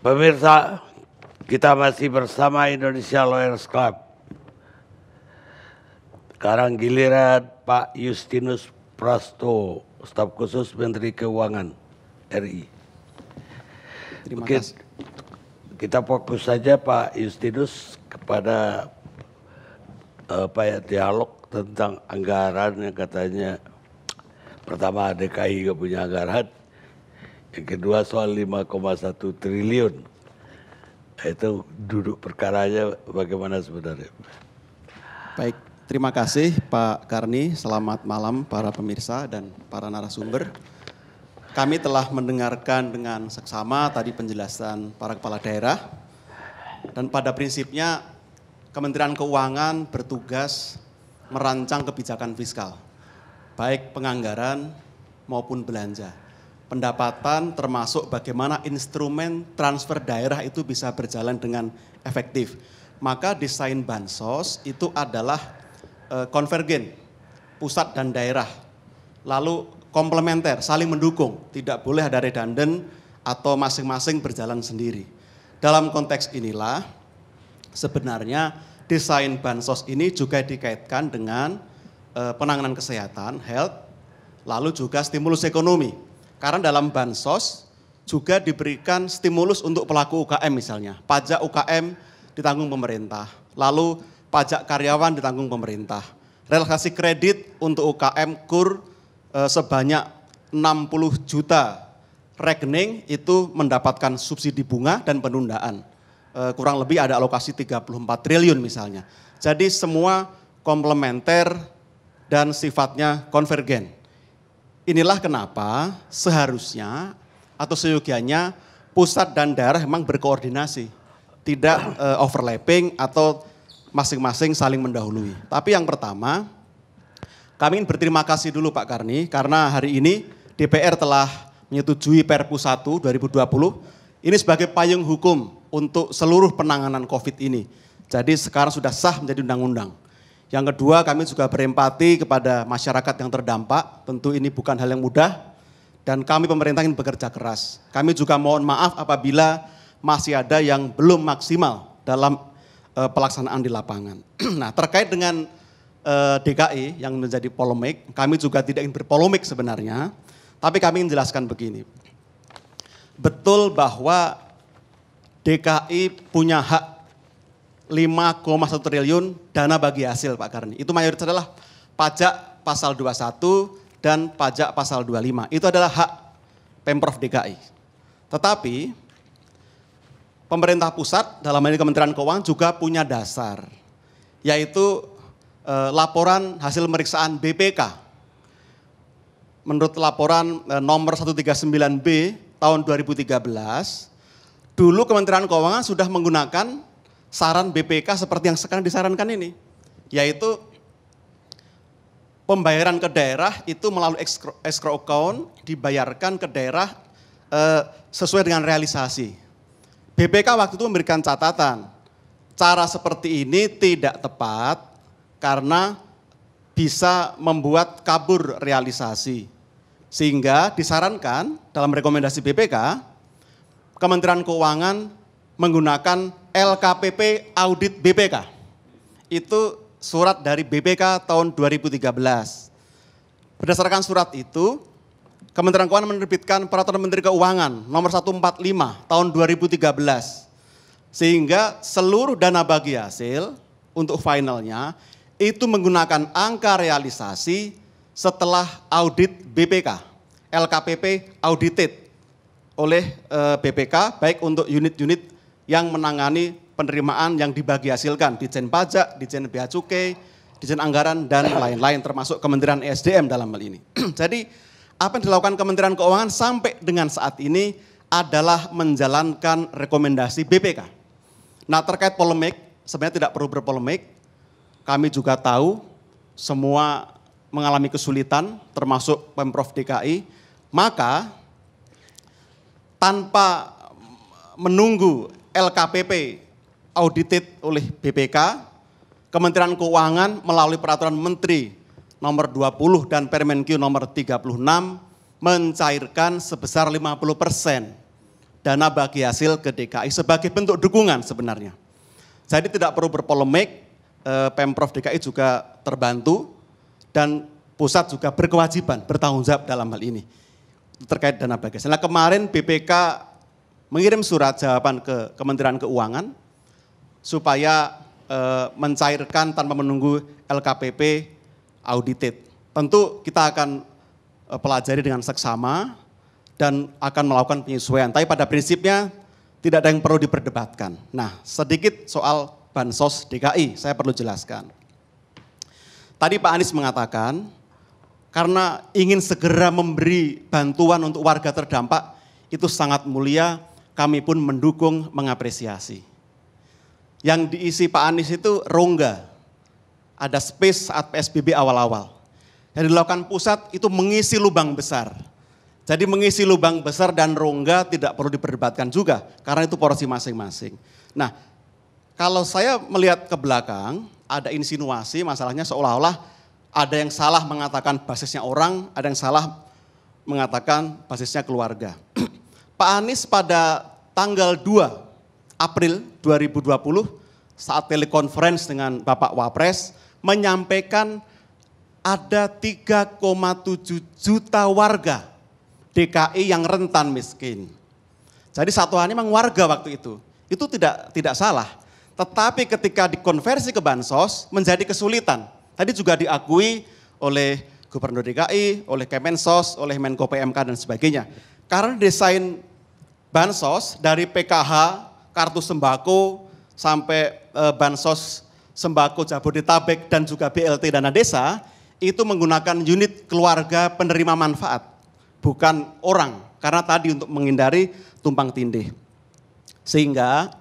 Pemirsa, kita masih bersama Indonesia Lawyers Club. Sekarang giliran Pak Justinus Prasto, staf khusus Menteri Keuangan RI. Terima Mungkin kasih. Kita fokus saja Pak Justinus kepada uh, eh, Pak ya, dialog tentang anggaran yang katanya pertama DKI gak punya anggaran, yang kedua soal 5,1 triliun itu duduk perkaranya bagaimana sebenarnya baik terima kasih Pak Karni selamat malam para pemirsa dan para narasumber kami telah mendengarkan dengan seksama tadi penjelasan para kepala daerah dan pada prinsipnya Kementerian Keuangan bertugas merancang kebijakan fiskal baik penganggaran maupun belanja pendapatan termasuk bagaimana instrumen transfer daerah itu bisa berjalan dengan efektif. Maka desain bansos itu adalah eh, konvergen pusat dan daerah. Lalu komplementer, saling mendukung, tidak boleh ada redundant atau masing-masing berjalan sendiri. Dalam konteks inilah sebenarnya desain bansos ini juga dikaitkan dengan eh, penanganan kesehatan, health, lalu juga stimulus ekonomi karena dalam bansos juga diberikan stimulus untuk pelaku UKM misalnya. Pajak UKM ditanggung pemerintah. Lalu pajak karyawan ditanggung pemerintah. Relaksasi kredit untuk UKM KUR e, sebanyak 60 juta rekening itu mendapatkan subsidi bunga dan penundaan. E, kurang lebih ada alokasi 34 triliun misalnya. Jadi semua komplementer dan sifatnya konvergen. Inilah kenapa seharusnya atau seyogianya pusat dan daerah memang berkoordinasi, tidak uh, overlapping atau masing-masing saling mendahului. Tapi yang pertama, kami ingin berterima kasih dulu Pak Karni karena hari ini DPR telah menyetujui Perpu 1 2020 ini sebagai payung hukum untuk seluruh penanganan Covid ini. Jadi sekarang sudah sah menjadi undang-undang. Yang kedua kami juga berempati kepada masyarakat yang terdampak. Tentu ini bukan hal yang mudah dan kami pemerintah ingin bekerja keras. Kami juga mohon maaf apabila masih ada yang belum maksimal dalam uh, pelaksanaan di lapangan. nah terkait dengan uh, eh, DKI yang menjadi polemik, kami juga tidak ingin berpolemik sebenarnya. Tapi kami ingin jelaskan begini. Betul bahwa DKI punya hak 5,1 triliun dana bagi hasil Pak Karni. Itu mayoritas adalah pajak pasal 21 dan pajak pasal 25. Itu adalah hak Pemprov DKI. Tetapi pemerintah pusat dalam ini Kementerian Keuangan juga punya dasar yaitu e, laporan hasil pemeriksaan BPK. Menurut laporan e, nomor 139B tahun 2013, dulu Kementerian Keuangan sudah menggunakan saran BPK seperti yang sekarang disarankan ini, yaitu pembayaran ke daerah itu melalui escrow account dibayarkan ke daerah eh, sesuai dengan realisasi. BPK waktu itu memberikan catatan, cara seperti ini tidak tepat karena bisa membuat kabur realisasi. Sehingga disarankan dalam rekomendasi BPK, Kementerian Keuangan menggunakan LKPP audit BPK. Itu surat dari BPK tahun 2013. Berdasarkan surat itu, Kementerian Keuangan menerbitkan Peraturan Menteri Keuangan nomor 145 tahun 2013. Sehingga seluruh dana bagi hasil untuk finalnya itu menggunakan angka realisasi setelah audit BPK, LKPP audited oleh eh, BPK baik untuk unit-unit yang menangani penerimaan yang dibagi hasilkan, Jen Pajak, di Jen Bea Cukai, Jen Anggaran, dan lain-lain termasuk Kementerian ESDM dalam hal ini. Jadi apa yang dilakukan Kementerian Keuangan sampai dengan saat ini adalah menjalankan rekomendasi BPK. Nah terkait polemik, sebenarnya tidak perlu berpolemik, kami juga tahu semua mengalami kesulitan termasuk Pemprov DKI, maka tanpa menunggu LKPP audited oleh BPK, Kementerian Keuangan melalui peraturan menteri nomor 20 dan Permen Q nomor 36 mencairkan sebesar 50 persen dana bagi hasil ke DKI sebagai bentuk dukungan sebenarnya. Jadi tidak perlu berpolemik, eh, Pemprov DKI juga terbantu dan pusat juga berkewajiban bertanggung jawab dalam hal ini terkait dana bagi hasil. Nah kemarin BPK mengirim surat jawaban ke Kementerian Keuangan supaya e, mencairkan tanpa menunggu LKPP audited. Tentu kita akan e, pelajari dengan seksama dan akan melakukan penyesuaian. Tapi pada prinsipnya tidak ada yang perlu diperdebatkan. Nah, sedikit soal Bansos DKI, saya perlu jelaskan. Tadi Pak Anies mengatakan, karena ingin segera memberi bantuan untuk warga terdampak, itu sangat mulia kami pun mendukung, mengapresiasi. Yang diisi Pak Anies itu rongga, ada space saat PSBB awal-awal. Yang dilakukan pusat itu mengisi lubang besar. Jadi mengisi lubang besar dan rongga tidak perlu diperdebatkan juga, karena itu porsi masing-masing. Nah, kalau saya melihat ke belakang, ada insinuasi masalahnya seolah-olah ada yang salah mengatakan basisnya orang, ada yang salah mengatakan basisnya keluarga. Pak Anies pada tanggal 2 April 2020 saat telekonferensi dengan Bapak Wapres menyampaikan ada 3,7 juta warga DKI yang rentan miskin. Jadi satuannya memang warga waktu itu. Itu tidak tidak salah. Tetapi ketika dikonversi ke bansos menjadi kesulitan. Tadi juga diakui oleh Gubernur DKI, oleh Kemensos, oleh Menko PMK dan sebagainya. Karena desain bansos dari PKH, kartu sembako, sampai e, bansos sembako Jabodetabek dan juga BLT dana desa, itu menggunakan unit keluarga penerima manfaat, bukan orang. Karena tadi untuk menghindari tumpang tindih. Sehingga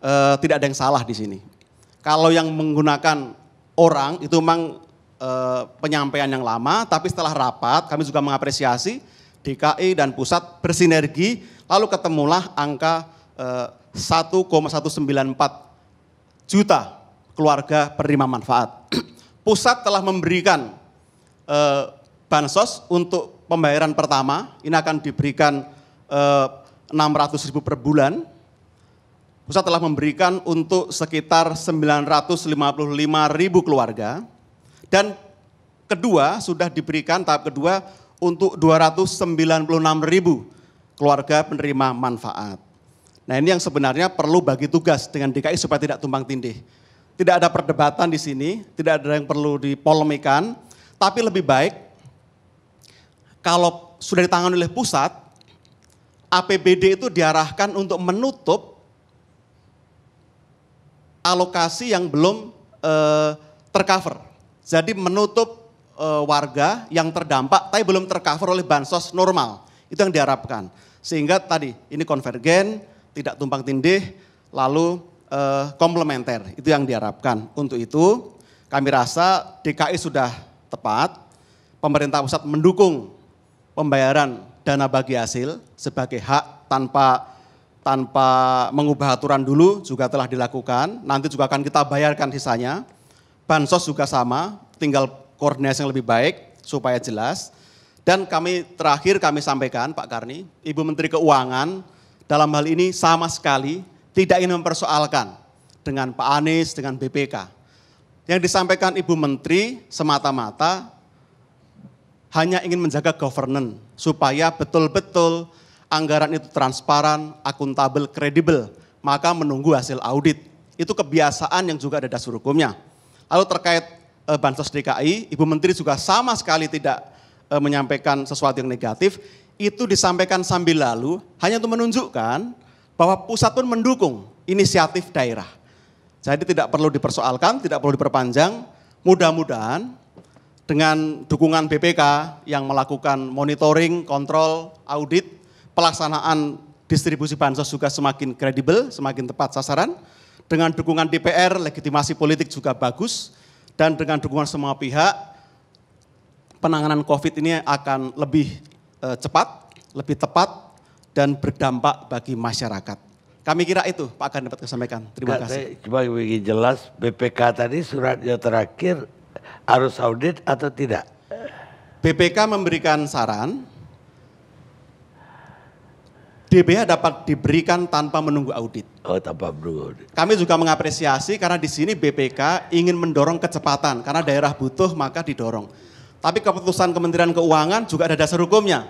e, tidak ada yang salah di sini. Kalau yang menggunakan orang itu memang e, penyampaian yang lama, tapi setelah rapat kami juga mengapresiasi DKI dan pusat bersinergi, lalu ketemulah angka eh, 1,194 juta keluarga penerima manfaat. pusat telah memberikan eh, bansos untuk pembayaran pertama, ini akan diberikan eh, 600 ribu per bulan. Pusat telah memberikan untuk sekitar 955 ribu keluarga. Dan kedua, sudah diberikan tahap kedua untuk 296 ribu keluarga penerima manfaat. Nah ini yang sebenarnya perlu bagi tugas dengan DKI supaya tidak tumpang tindih. Tidak ada perdebatan di sini, tidak ada yang perlu dipolemikan, tapi lebih baik kalau sudah ditangani oleh pusat, APBD itu diarahkan untuk menutup alokasi yang belum eh, tercover. Jadi menutup uh, warga yang terdampak tapi belum tercover oleh bansos normal. Itu yang diharapkan. Sehingga tadi ini konvergen, tidak tumpang tindih, lalu uh, komplementer. Itu yang diharapkan. Untuk itu kami rasa DKI sudah tepat. Pemerintah pusat mendukung pembayaran dana bagi hasil sebagai hak tanpa tanpa mengubah aturan dulu juga telah dilakukan. Nanti juga akan kita bayarkan sisanya. Bansos juga sama, tinggal koordinasi yang lebih baik supaya jelas. Dan kami terakhir kami sampaikan Pak Karni, Ibu Menteri Keuangan dalam hal ini sama sekali tidak ingin mempersoalkan dengan Pak Anies, dengan BPK. Yang disampaikan Ibu Menteri semata-mata hanya ingin menjaga governance supaya betul-betul anggaran itu transparan, akuntabel, kredibel, maka menunggu hasil audit. Itu kebiasaan yang juga ada dasar hukumnya. Lalu terkait Eh, bansos DKI, Ibu Menteri juga sama sekali tidak eh, menyampaikan sesuatu yang negatif, itu disampaikan sambil lalu hanya untuk menunjukkan bahwa pusat pun mendukung inisiatif daerah. Jadi tidak perlu dipersoalkan, tidak perlu diperpanjang. Mudah-mudahan dengan dukungan BPK yang melakukan monitoring, kontrol, audit, pelaksanaan distribusi bansos juga semakin kredibel, semakin tepat sasaran. Dengan dukungan DPR, legitimasi politik juga bagus dan dengan dukungan semua pihak penanganan COVID ini akan lebih eh, cepat, lebih tepat dan berdampak bagi masyarakat. Kami kira itu Pak akan dapat sampaikan. Terima Kak, kasih. Coba cuma ingin jelas BPK tadi suratnya terakhir harus audit atau tidak? BPK memberikan saran DBH dapat diberikan tanpa menunggu audit. Oh, tanpa menunggu audit. Kami juga mengapresiasi karena di sini BPK ingin mendorong kecepatan karena daerah butuh maka didorong. Tapi keputusan Kementerian Keuangan juga ada dasar hukumnya,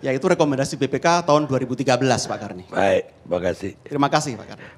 yaitu rekomendasi BPK tahun 2013 Pak Karni. Baik, terima kasih. Terima kasih Pak Karni.